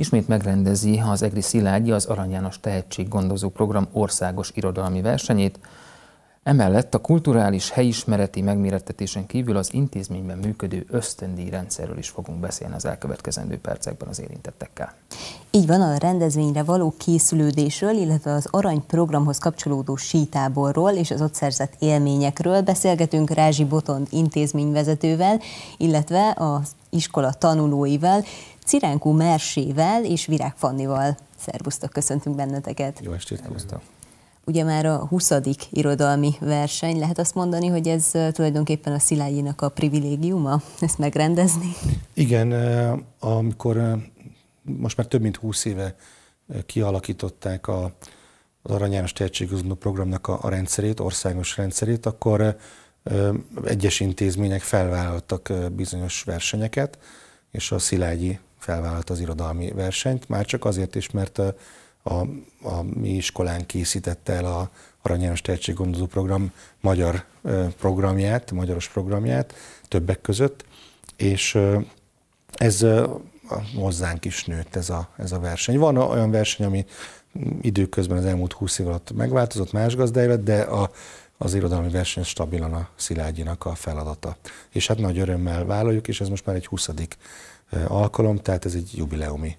ismét megrendezi az Egri Szilágyi az Arany János Tehetséggondozó Program országos irodalmi versenyét, Emellett a kulturális helyismereti megmérettetésen kívül az intézményben működő rendszerről is fogunk beszélni az elkövetkezendő percekben az érintettekkel. Így van a rendezvényre való készülődésről, illetve az Arany programhoz kapcsolódó sítáborról és az ott szerzett élményekről beszélgetünk Rázsi Botond intézményvezetővel, illetve az iskola tanulóival. Ciránkú Mersével és Virág Fannival. Szervusztok, köszöntünk benneteket. Jó estét, köszönöm. Ugye már a 20. irodalmi verseny, lehet azt mondani, hogy ez tulajdonképpen a Szilágyinak a privilégiuma, ezt megrendezni? Igen, amikor most már több mint 20 éve kialakították a, az Arany János Tehetségközgondó Programnak a rendszerét, országos rendszerét, akkor egyes intézmények felvállaltak bizonyos versenyeket, és a Szilágyi felvállalt az irodalmi versenyt, már csak azért is, mert a, a, a mi iskolán készítette el a Arany János Tehetséggondozó Program magyar programját, magyaros programját többek között, és ez hozzánk is nőtt ez a, ez a verseny. Van olyan verseny, ami időközben az elmúlt húsz év alatt megváltozott, más gazdája lett, de a, az irodalmi verseny stabilan a Szilágyinak a feladata. És hát nagy örömmel vállaljuk, és ez most már egy 20. Eh, alkalom, tehát ez egy jubileumi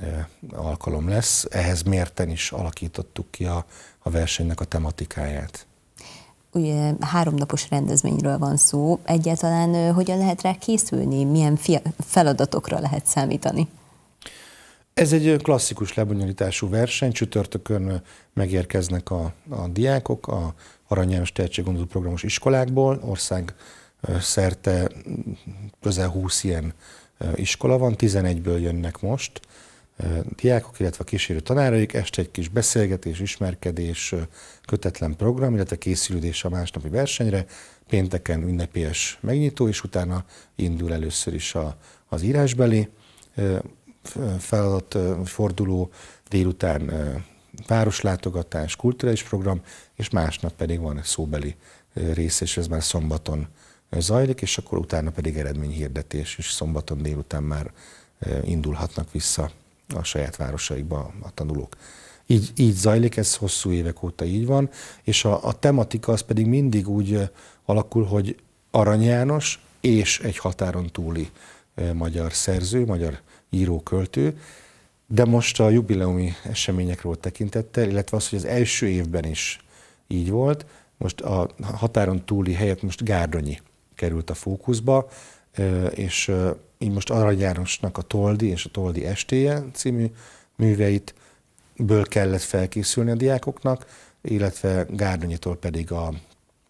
eh, alkalom lesz. Ehhez mérten is alakítottuk ki a, a versenynek a tematikáját. Ugye háromnapos rendezvényről van szó. Egyáltalán eh, hogyan lehet rá készülni? Milyen feladatokra lehet számítani? Ez egy klasszikus lebonyolítású verseny. Csütörtökön megérkeznek a, a diákok a Arany János Tehetséggondozó Programos iskolákból. Ország szerte mm, közel 20 ilyen Eh, iskola van, 11-ből jönnek most eh, diákok, illetve kísérő tanáraik, este egy kis beszélgetés, ismerkedés, eh, kötetlen program, illetve készülődés a másnapi versenyre, pénteken ünnepélyes megnyitó, és utána indul először is a, az írásbeli feladat forduló, délután városlátogatás, kulturális program, és másnap pedig van egy szóbeli rész, és ez már szombaton zajlik, és akkor utána pedig eredményhirdetés, és szombaton délután már indulhatnak vissza a saját városaikba a tanulók. Így, így zajlik, ez hosszú évek óta így van, és a, a tematika az pedig mindig úgy alakul, hogy Arany János és egy határon túli magyar szerző, magyar író, költő, de most a jubileumi eseményekről tekintettel, illetve az, hogy az első évben is így volt, most a határon túli helyett most Gárdonyi került a fókuszba, és így most Arany a Toldi és a Toldi estéje című műveit ből kellett felkészülni a diákoknak, illetve Gárdonyitól pedig a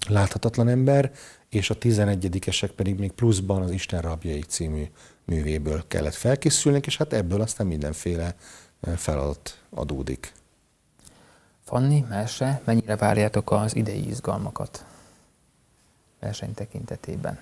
Láthatatlan ember, és a 11-esek pedig még pluszban az Isten rabjai című művéből kellett felkészülni, és hát ebből aztán mindenféle feladat adódik. Fanni, Merse, mennyire várjátok az idei izgalmakat? verseny tekintetében?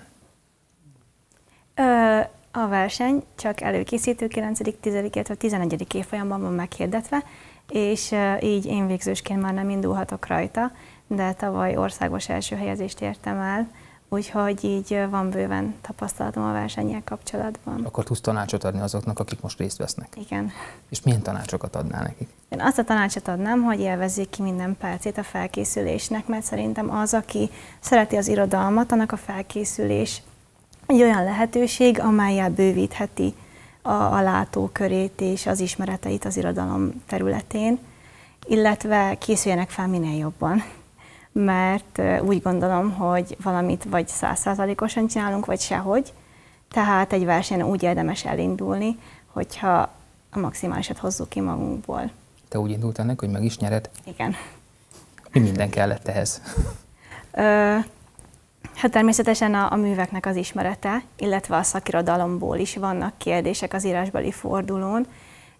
Ö, a verseny csak előkészítő 9., 10., illetve 11. évfolyamban van meghirdetve, és így én végzősként már nem indulhatok rajta, de tavaly országos első helyezést értem el, Úgyhogy így van bőven tapasztalatom a versenyek kapcsolatban. Akkor tudsz tanácsot adni azoknak, akik most részt vesznek? Igen. És milyen tanácsokat adnál nekik? Én azt a tanácsot adnám, hogy élvezzék ki minden percét a felkészülésnek, mert szerintem az, aki szereti az irodalmat, annak a felkészülés egy olyan lehetőség, amelyel bővítheti a, a látókörét és az ismereteit az irodalom területén, illetve készüljenek fel minél jobban mert úgy gondolom, hogy valamit vagy százszázalékosan csinálunk, vagy sehogy. Tehát egy versenyen úgy érdemes elindulni, hogyha a maximálisat hozzuk ki magunkból. Te úgy indultál ennek, hogy meg is nyered? Igen. Mi minden kellett ehhez? Ö, hát természetesen a, a műveknek az ismerete, illetve a szakirodalomból is vannak kérdések az írásbeli fordulón,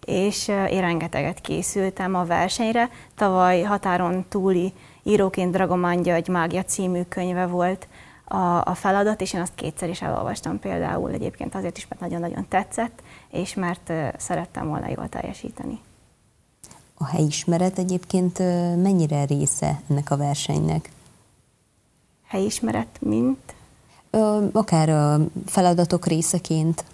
és én rengeteget készültem a versenyre. Tavaly határon túli íróként Dragomán György Mágia című könyve volt a, a feladat, és én azt kétszer is elolvastam például egyébként azért is, mert nagyon-nagyon tetszett, és mert szerettem volna jól teljesíteni. A helyismeret egyébként mennyire része ennek a versenynek? Helyismeret, mint? Ö, akár a feladatok részeként.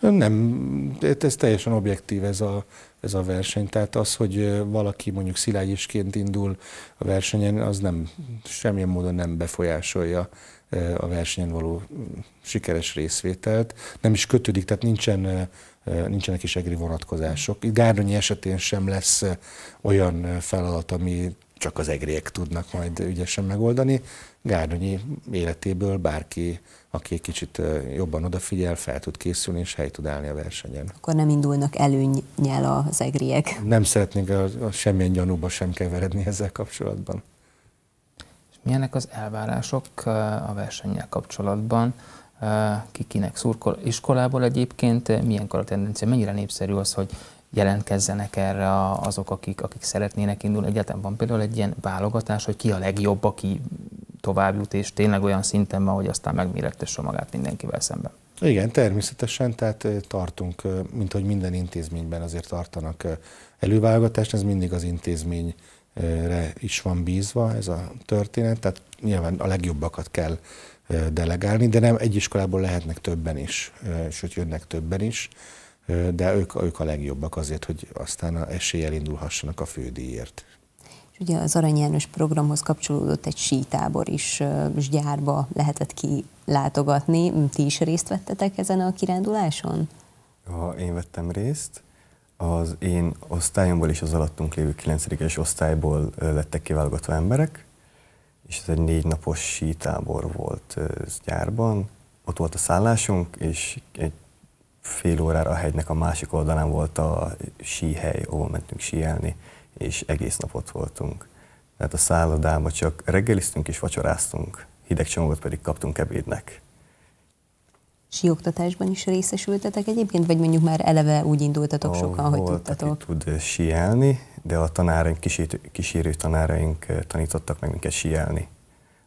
Nem, ez teljesen objektív ez a ez a verseny. Tehát az, hogy valaki mondjuk szilágyisként indul a versenyen, az nem, semmilyen módon nem befolyásolja a versenyen való sikeres részvételt. Nem is kötődik, tehát nincsen, nincsenek is egri vonatkozások. Gárdonyi esetén sem lesz olyan feladat, ami csak az egriek tudnak majd ügyesen megoldani. Gárdonyi életéből bárki, aki egy kicsit jobban odafigyel, fel tud készülni és hely tud állni a versenyen. Akkor nem indulnak előnyel az egriek. Nem szeretnénk a, a semmilyen gyanúba sem keveredni ezzel kapcsolatban. És milyenek az elvárások a versennyel kapcsolatban? Ki kinek szurkol? Iskolából egyébként milyen kor a tendencia? Mennyire népszerű az, hogy jelentkezzenek erre azok, akik, akik szeretnének indulni. Egyáltalán van például egy ilyen válogatás, hogy ki a legjobb, aki tovább jut, és tényleg olyan szinten van, hogy aztán megmérettesse magát mindenkivel szemben. Igen, természetesen, tehát tartunk, mint hogy minden intézményben azért tartanak előválogatást, ez mindig az intézményre is van bízva ez a történet, tehát nyilván a legjobbakat kell delegálni, de nem egy iskolából lehetnek többen is, sőt jönnek többen is de ők, ők a legjobbak azért, hogy aztán a eséllyel indulhassanak a fődíjért. És ugye az Arany János programhoz kapcsolódott egy sítábor is, és gyárba lehetett kilátogatni. Ti is részt vettetek ezen a kiránduláson? Ha én vettem részt, az én osztályomból és az alattunk lévő 9 osztályból lettek kiválogatva emberek, és ez egy négy napos sítábor volt gyárban. Ott volt a szállásunk, és egy fél órára a hegynek a másik oldalán volt a síhely, ahol mentünk síelni, és egész napot voltunk. Tehát a szállodában csak reggeliztünk és vacsoráztunk, hideg csomagot pedig kaptunk ebédnek. Sioktatásban is részesültetek egyébként, vagy mondjuk már eleve úgy indultatok ahol sokan, hogy tudtatok? Aki tud síelni, de a tanáraink, kísérő, kísérő tanáraink tanítottak meg minket síelni.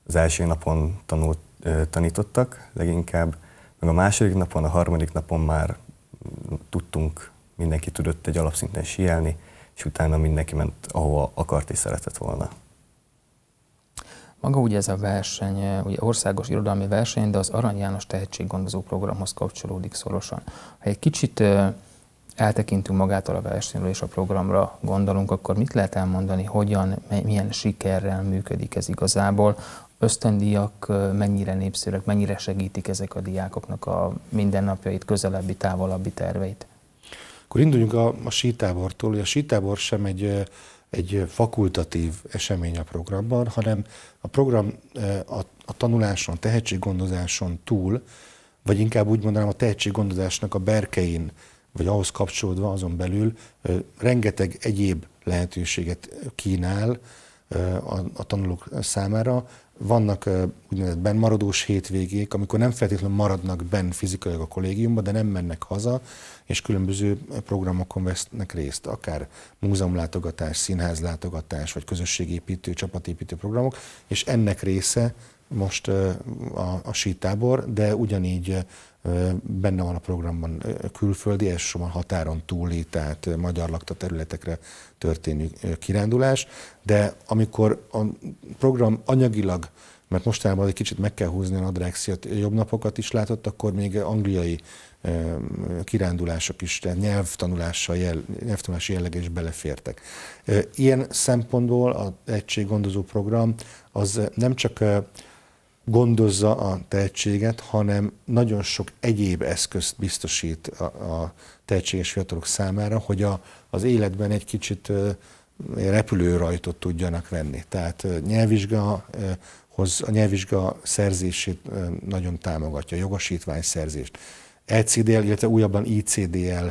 Az első napon tanult, tanítottak leginkább, meg a második napon, a harmadik napon már tudtunk, mindenki tudott egy alapszinten síelni, és utána mindenki ment, ahova akart és szeretett volna. Maga ugye ez a verseny, ugye országos irodalmi verseny, de az Arany János tehetséggondozó programhoz kapcsolódik szorosan. Ha egy kicsit eltekintünk magától a versenyről és a programra gondolunk, akkor mit lehet elmondani, hogyan, milyen sikerrel működik ez igazából? ösztöndíjak mennyire népszerűek, mennyire segítik ezek a diákoknak a mindennapjait, közelebbi, távolabbi terveit? Akkor induljunk a, a sítábortól, hogy a sítábor sem egy, egy fakultatív esemény a programban, hanem a program a, a tanuláson, tehetséggondozáson túl, vagy inkább úgy mondanám a tehetséggondozásnak a berkein, vagy ahhoz kapcsolódva azon belül rengeteg egyéb lehetőséget kínál a, a tanulók számára, vannak úgynevezett bennmaradós hétvégék, amikor nem feltétlenül maradnak benn fizikailag a kollégiumban, de nem mennek haza, és különböző programokon vesznek részt, akár múzeumlátogatás, színházlátogatás, vagy közösségépítő, csapatépítő programok, és ennek része most a, a sítábor, de ugyanígy benne van a programban külföldi, elsősorban határon túli, tehát magyar lakta területekre történő kirándulás, de amikor a program anyagilag mert mostanában egy kicsit meg kell húzni a nadrágszíjat, jobb napokat is látott, akkor még angliai kirándulások is, tehát nyelvtanulással jel, nyelvtanulási jellege is belefértek. Ilyen szempontból az egységgondozó program az nem csak gondozza a tehetséget, hanem nagyon sok egyéb eszközt biztosít a, a tehetséges fiatalok számára, hogy a, az életben egy kicsit repülőrajtot tudjanak venni. Tehát nyelvvizsga, hoz, a nyelvvizsga szerzését nagyon támogatja, jogosítvány szerzést. ECDL, illetve újabban ICDL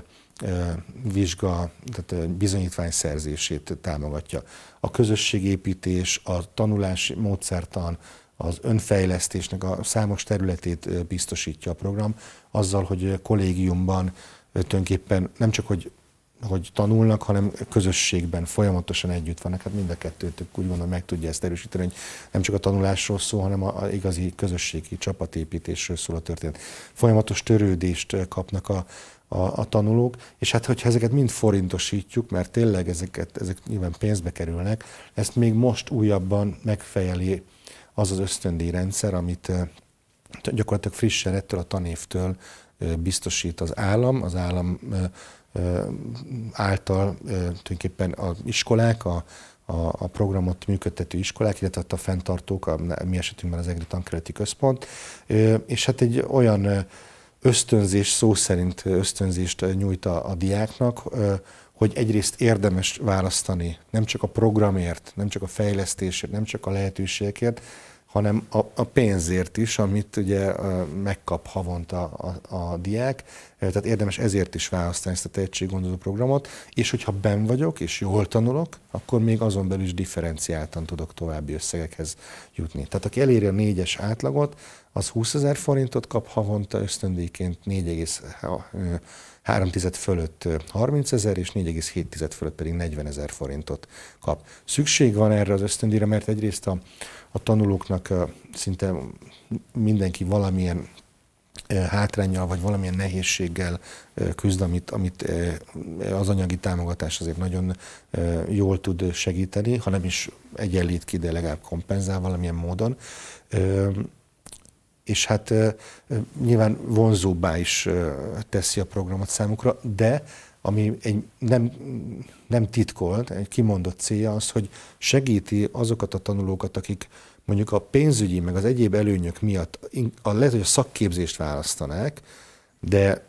vizsga, tehát bizonyítvány szerzését támogatja. A közösségépítés, a tanulási módszertan, az önfejlesztésnek a számos területét biztosítja a program, azzal, hogy kollégiumban tulajdonképpen nem csak, hogy hogy tanulnak, hanem közösségben folyamatosan együtt vannak. Hát mind a kettőtök úgy gondolom meg tudja ezt erősíteni, hogy nem csak a tanulásról szól, hanem a, a igazi közösségi csapatépítésről szól a történet. Folyamatos törődést kapnak a, a, a tanulók, és hát hogyha ezeket mind forintosítjuk, mert tényleg ezeket, ezek nyilván pénzbe kerülnek, ezt még most újabban megfejeli az az rendszer, amit gyakorlatilag frissen ettől a tanévtől biztosít az állam, az állam által tulajdonképpen az iskolák, a, a, a programot működtető iskolák, illetve a fenntartók, a, a mi esetünkben az EGRI Tankereti Központ, és hát egy olyan ösztönzés, szó szerint ösztönzést nyújt a, a diáknak, hogy egyrészt érdemes választani, nem csak a programért, nem csak a fejlesztésért, nem csak a lehetőségekért, hanem a, a pénzért is, amit ugye megkap havonta a, a diák, tehát érdemes ezért is választani ezt a tehetséggondozó programot, és hogyha ben vagyok, és jól tanulok, akkor még azon belül is differenciáltan tudok további összegekhez jutni. Tehát aki eléri a négyes átlagot, az 20 ezer forintot kap havonta ösztöndíjként 4,3 fölött 30 ezer, és 4,7 fölött pedig 40 ezer forintot kap. Szükség van erre az ösztöndíjra, mert egyrészt a, a tanulóknak szinte mindenki valamilyen hátrányjal, vagy valamilyen nehézséggel küzd, amit, amit az anyagi támogatás azért nagyon jól tud segíteni, ha nem is egyenlít ki, de legalább kompenzál valamilyen módon és hát nyilván vonzóbbá is teszi a programot számukra, de ami egy nem, nem titkolt, egy kimondott célja az, hogy segíti azokat a tanulókat, akik mondjuk a pénzügyi, meg az egyéb előnyök miatt a, lehet, hogy a szakképzést választanák, de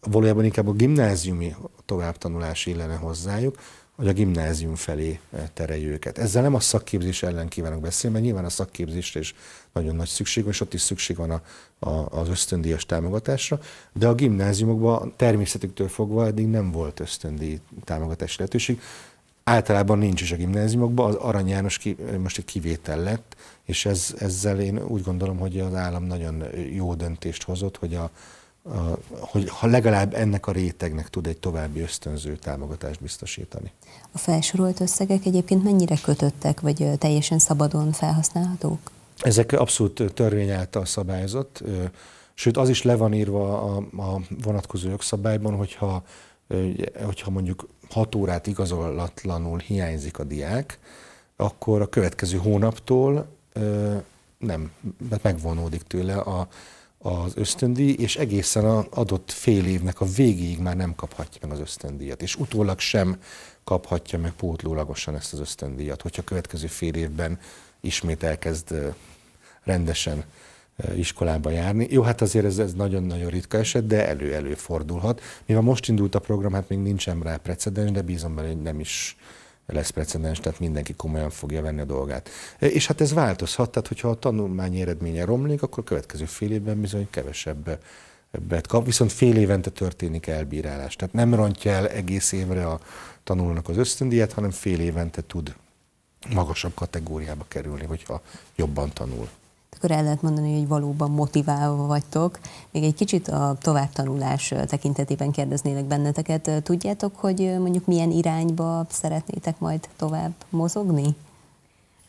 valójában inkább a gimnáziumi továbbtanulás illene hozzájuk, hogy a gimnázium felé eh, terelj őket. Ezzel nem a szakképzés ellen kívánok beszélni, mert nyilván a szakképzésre is nagyon nagy szükség van, és ott is szükség van a, a, az ösztöndíjas támogatásra, de a gimnáziumokban természetüktől fogva eddig nem volt ösztöndíj támogatás lehetőség. Általában nincs is a gimnáziumokban, az Arany János ki, most egy kivétel lett, és ez, ezzel én úgy gondolom, hogy az állam nagyon jó döntést hozott, hogy a, hogy ha legalább ennek a rétegnek tud egy további ösztönző támogatást biztosítani. A felsorolt összegek egyébként mennyire kötöttek, vagy teljesen szabadon felhasználhatók? Ezek abszolút törvény által szabályozott, sőt az is le van írva a, a vonatkozó jogszabályban, hogyha, hogyha mondjuk hat órát igazolatlanul hiányzik a diák, akkor a következő hónaptól nem, megvonódik tőle a az ösztöndíj, és egészen az adott fél évnek a végéig már nem kaphatja meg az ösztöndíjat, és utólag sem kaphatja meg pótlólagosan ezt az ösztöndíjat, hogyha a következő fél évben ismét elkezd rendesen iskolába járni. Jó, hát azért ez, ez nagyon-nagyon ritka eset, de elő-elő fordulhat. Mivel most indult a program, hát még nincsen rá precedens, de bízom benne, hogy nem is lesz precedens, tehát mindenki komolyan fogja venni a dolgát. E, és hát ez változhat, tehát hogyha a tanulmány eredménye romlik, akkor a következő fél évben bizony kevesebb ebbet kap, viszont fél évente történik elbírálás. Tehát nem rontja el egész évre a tanulónak az ösztöndíjat, hanem fél évente tud magasabb kategóriába kerülni, hogyha jobban tanul akkor el lehet mondani, hogy valóban motiválva vagytok. Még egy kicsit a továbbtanulás tekintetében kérdeznélek benneteket. Tudjátok, hogy mondjuk milyen irányba szeretnétek majd tovább mozogni?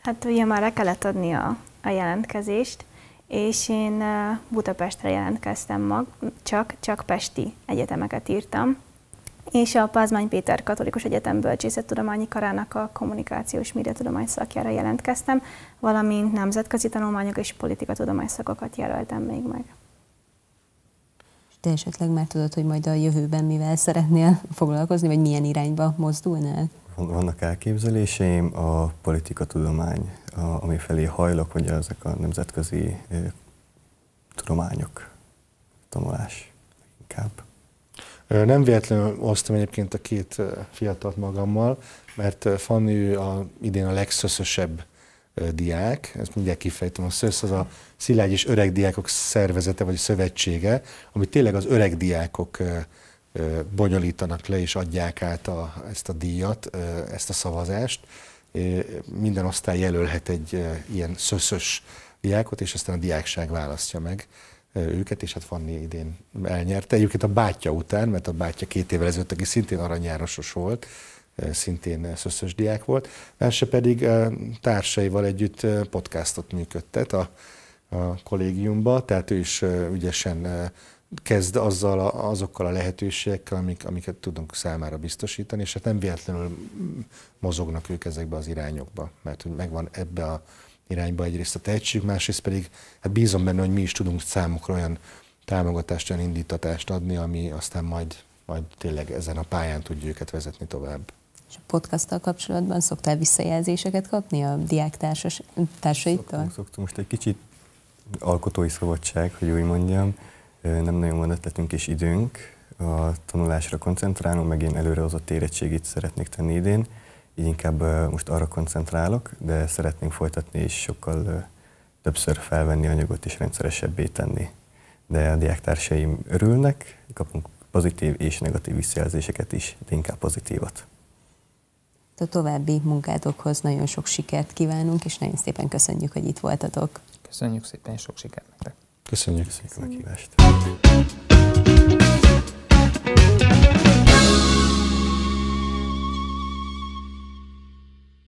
Hát ugye már le kellett adni a, a jelentkezést, és én Budapestre jelentkeztem mag, csak, csak pesti egyetemeket írtam, és a Pázmány Péter Katolikus Egyetem Bölcsészettudományi Karának a kommunikációs médiatudomány szakjára jelentkeztem, valamint nemzetközi tanulmányok és politikatudomány szakokat jelöltem még meg. De esetleg már tudod, hogy majd a jövőben mivel szeretnél foglalkozni, vagy milyen irányba mozdulnál? Vannak elképzeléseim, a politikatudomány, ami felé hajlok, hogy ezek a nemzetközi tudományok, tanulás inkább. Nem véletlenül hoztam egyébként a két fiatalt magammal, mert Fanny a, idén a legszöszösebb diák, ezt mindjárt kifejtem, a SZÖSZ az a Szilágy és Öreg Diákok Szervezete vagy Szövetsége, ami tényleg az öreg diákok bonyolítanak le és adják át a, ezt a díjat, ezt a szavazást. Minden osztály jelölhet egy ilyen szöszös diákot, és aztán a diákság választja meg őket, és hát Fanni idén elnyerte. Egyébként a bátyja után, mert a bátyja két évvel ezelőtt, aki szintén aranyárosos volt, szintén szöszös diák volt, Verse pedig társaival együtt podcastot működtet a, a kollégiumba, tehát ő is ügyesen kezd azzal a, azokkal a lehetőségekkel, amik, amiket tudunk számára biztosítani, és hát nem véletlenül mozognak ők ezekbe az irányokba, mert megvan ebbe a irányba egyrészt a tehetség, másrészt pedig hát bízom benne, hogy mi is tudunk számukra olyan támogatást, olyan indítatást adni, ami aztán majd, majd tényleg ezen a pályán tudja őket vezetni tovább. És a podcasttal kapcsolatban szoktál visszajelzéseket kapni a diák társas, Szoktunk, szoktunk. Most egy kicsit alkotói szabadság, hogy úgy mondjam. Nem nagyon van ötletünk és időnk a tanulásra koncentrálunk, meg én előre a érettségit szeretnék tenni idén így inkább most arra koncentrálok, de szeretnénk folytatni és sokkal többször felvenni anyagot és rendszeresebbé tenni. De a diáktársaim örülnek, kapunk pozitív és negatív visszajelzéseket is, de inkább pozitívat. A további munkátokhoz nagyon sok sikert kívánunk, és nagyon szépen köszönjük, hogy itt voltatok. Köszönjük szépen, és sok sikert nektek. Köszönjük, Köszönjük szépen a kívást.